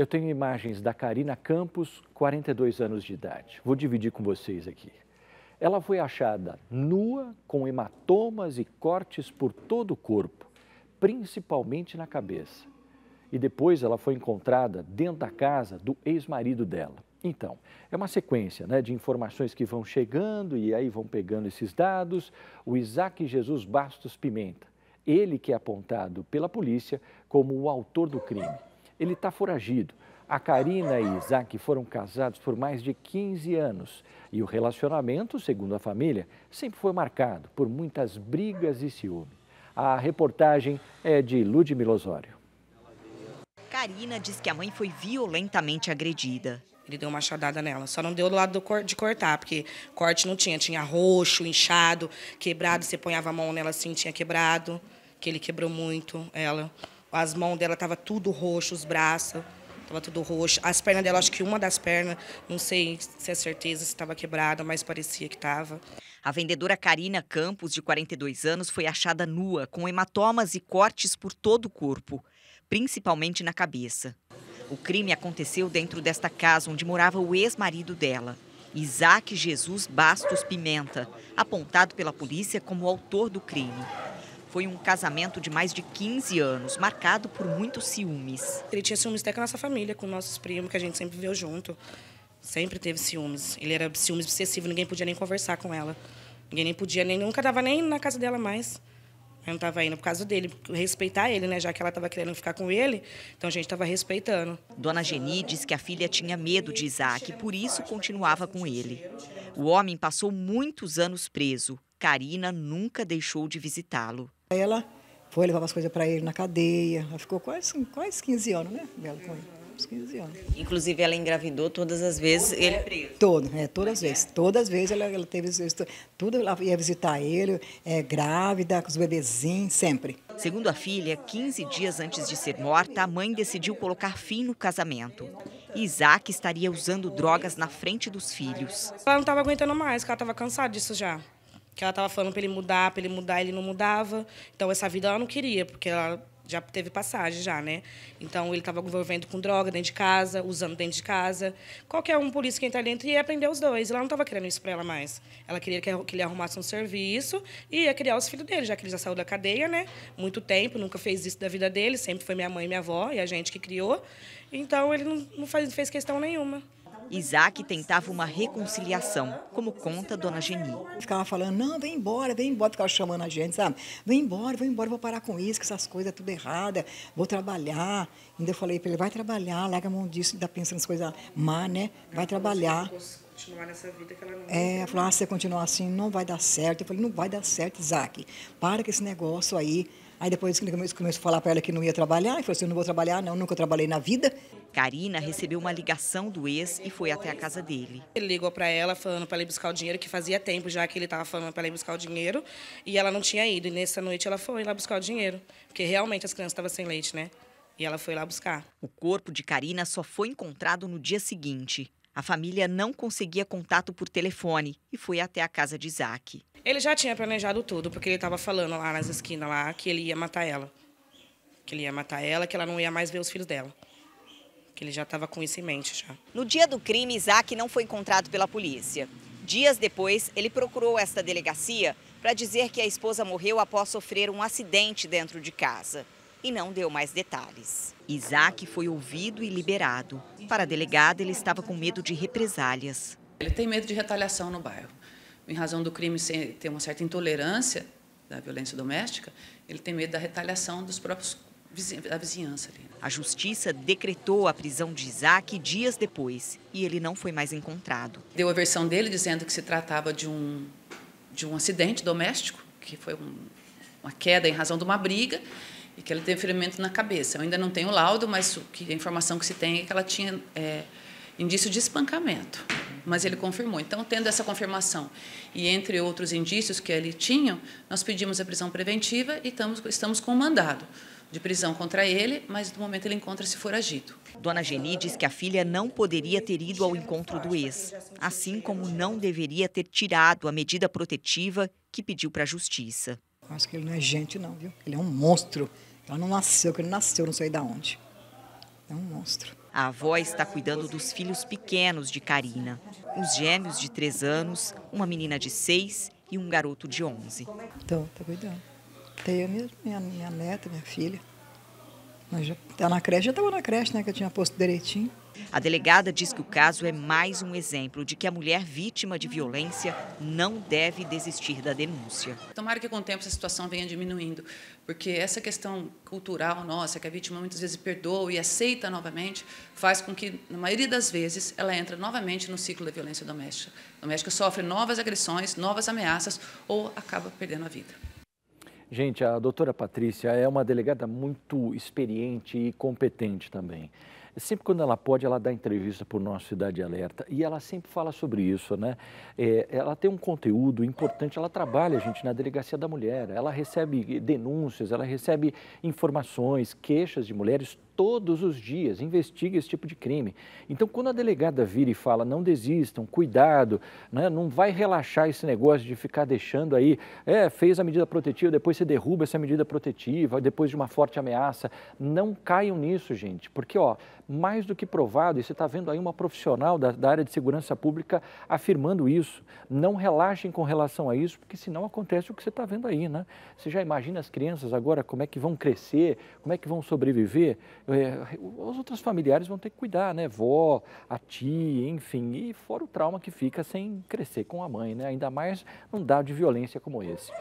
Eu tenho imagens da Karina Campos, 42 anos de idade. Vou dividir com vocês aqui. Ela foi achada nua, com hematomas e cortes por todo o corpo, principalmente na cabeça. E depois ela foi encontrada dentro da casa do ex-marido dela. Então, é uma sequência né, de informações que vão chegando e aí vão pegando esses dados. O Isaac Jesus Bastos Pimenta, ele que é apontado pela polícia como o autor do crime. Ele está foragido. A Karina e Isaac foram casados por mais de 15 anos e o relacionamento, segundo a família, sempre foi marcado por muitas brigas e ciúme. A reportagem é de Ludmilo Osório. Karina diz que a mãe foi violentamente agredida. Ele deu uma machadada nela, só não deu do lado do, de cortar, porque corte não tinha, tinha roxo, inchado, quebrado, você ponhava a mão nela assim, tinha quebrado, que ele quebrou muito ela. As mãos dela tava tudo roxo, os braços tava tudo roxo. As pernas dela, acho que uma das pernas, não sei se é certeza se estava quebrada, mas parecia que estava. A vendedora Karina Campos, de 42 anos, foi achada nua, com hematomas e cortes por todo o corpo, principalmente na cabeça. O crime aconteceu dentro desta casa onde morava o ex-marido dela, Isaac Jesus Bastos Pimenta, apontado pela polícia como autor do crime. Foi um casamento de mais de 15 anos, marcado por muitos ciúmes. Ele tinha ciúmes até com a nossa família, com nossos primos, que a gente sempre viveu junto. Sempre teve ciúmes. Ele era ciúmes obsessivo, ninguém podia nem conversar com ela. Ninguém nem podia, nem nunca dava nem na casa dela mais. Eu não estava indo por causa dele, respeitar ele, né? Já que ela estava querendo ficar com ele, então a gente estava respeitando. Dona Geni diz que a filha tinha medo de Isaac, por isso continuava com ele. O homem passou muitos anos preso. Karina nunca deixou de visitá-lo ela foi, levar as coisas para ele na cadeia. Ela ficou quase, quase 15 anos, né, Bela, com ele. Uns 15 anos. Inclusive, ela engravidou todas as vezes ele é preso. Todo, é, todas as vezes. Todas as vezes ela, ela teve tudo, ela ia visitar ele, é, grávida, com os bebezinhos, sempre. Segundo a filha, 15 dias antes de ser morta, a mãe decidiu colocar fim no casamento. Isaac estaria usando drogas na frente dos filhos. Ela não estava aguentando mais, porque ela estava cansada disso já que ela estava falando para ele mudar, para ele mudar, ele não mudava. Então essa vida ela não queria, porque ela já teve passagem já, né? Então ele estava envolvendo com droga dentro de casa, usando dentro de casa. Qualquer um polícia que entrar dentro ia aprender os dois. Ela não estava querendo isso para ela mais. Ela queria que ele arrumasse um serviço e ia criar os filhos dele, já que ele já saiu da cadeia, né? Muito tempo, nunca fez isso da vida dele, sempre foi minha mãe e minha avó e a gente que criou. Então ele não, não fez questão nenhuma. Isaac tentava uma reconciliação, como conta dona Geni. Ficava falando, não, vem embora, vem embora, ficava chamando a gente, sabe? Vem embora, vem embora, vou parar com isso, que essas coisas tudo errada, vou trabalhar. Ainda eu falei para ele, vai trabalhar, larga a mão disso, ainda tá pensa nas coisas má, né? Vai trabalhar continuar nessa vida que ela não É, falou, ah, se você continuar assim, não vai dar certo. Eu falei, não vai dar certo, Isaac. Para com esse negócio aí. Aí depois começou a falar para ela que não ia trabalhar, e falou assim, eu não vou trabalhar não, nunca trabalhei na vida. Karina recebeu uma ligação do ex e foi até a casa dele. Ele ligou para ela falando para ela ir buscar o dinheiro, que fazia tempo já que ele estava falando para ela ir buscar o dinheiro, e ela não tinha ido. E nessa noite ela foi lá buscar o dinheiro, porque realmente as crianças estavam sem leite, né? E ela foi lá buscar. O corpo de Karina só foi encontrado no dia seguinte. A família não conseguia contato por telefone e foi até a casa de Isaac. Ele já tinha planejado tudo, porque ele estava falando lá nas esquinas lá que ele ia matar ela. Que ele ia matar ela, que ela não ia mais ver os filhos dela. Que ele já estava com isso em mente já. No dia do crime, Isaac não foi encontrado pela polícia. Dias depois, ele procurou esta delegacia para dizer que a esposa morreu após sofrer um acidente dentro de casa e não deu mais detalhes. Isaac foi ouvido e liberado. Para a delegada, ele estava com medo de represálias. Ele tem medo de retaliação no bairro. Em razão do crime ter uma certa intolerância da violência doméstica, ele tem medo da retaliação dos próprios da vizinhança ali. A justiça decretou a prisão de Isaac dias depois e ele não foi mais encontrado. Deu a versão dele dizendo que se tratava de um, de um acidente doméstico, que foi um, uma queda em razão de uma briga, e que ela teve ferimento na cabeça. Eu ainda não tenho o laudo, mas que a informação que se tem é que ela tinha é, indício de espancamento. Mas ele confirmou. Então, tendo essa confirmação e entre outros indícios que ele tinha, nós pedimos a prisão preventiva e estamos, estamos com o mandado de prisão contra ele, mas no momento ele encontra-se foragido. Dona Geni diz que a filha não poderia ter ido ao encontro do ex, assim como não deveria ter tirado a medida protetiva que pediu para a justiça. Acho que ele não é gente não, viu? Ele é um monstro. Ela não nasceu, que ele nasceu, não sei de onde. É um monstro. A avó está cuidando dos filhos pequenos de Karina. Os gêmeos de 3 anos, uma menina de 6 e um garoto de 11. Então, está cuidando. Tenho minha, minha, minha neta, minha filha. Mas já tá na creche, já estava na creche, né? Que eu tinha posto direitinho. A delegada diz que o caso é mais um exemplo de que a mulher vítima de violência não deve desistir da denúncia. Tomara que com o tempo essa situação venha diminuindo, porque essa questão cultural nossa, que a vítima muitas vezes perdoa e aceita novamente, faz com que, na maioria das vezes, ela entra novamente no ciclo da violência doméstica. A doméstica sofre novas agressões, novas ameaças ou acaba perdendo a vida. Gente, a doutora Patrícia é uma delegada muito experiente e competente também. Sempre quando ela pode, ela dá entrevista para o nosso Cidade Alerta e ela sempre fala sobre isso, né? É, ela tem um conteúdo importante, ela trabalha, gente, na Delegacia da Mulher, ela recebe denúncias, ela recebe informações, queixas de mulheres todos os dias, investiga esse tipo de crime. Então, quando a delegada vira e fala, não desistam, cuidado, né? não vai relaxar esse negócio de ficar deixando aí, é, fez a medida protetiva, depois você derruba essa medida protetiva, depois de uma forte ameaça. Não caiam nisso, gente, porque, ó, mais do que provado, e você está vendo aí uma profissional da, da área de segurança pública afirmando isso, não relaxem com relação a isso, porque senão acontece o que você está vendo aí, né? Você já imagina as crianças agora como é que vão crescer, como é que vão sobreviver? é, os outros familiares vão ter que cuidar, né? Vó, a tia, enfim, e fora o trauma que fica sem crescer com a mãe, né? Ainda mais num dado de violência como esse.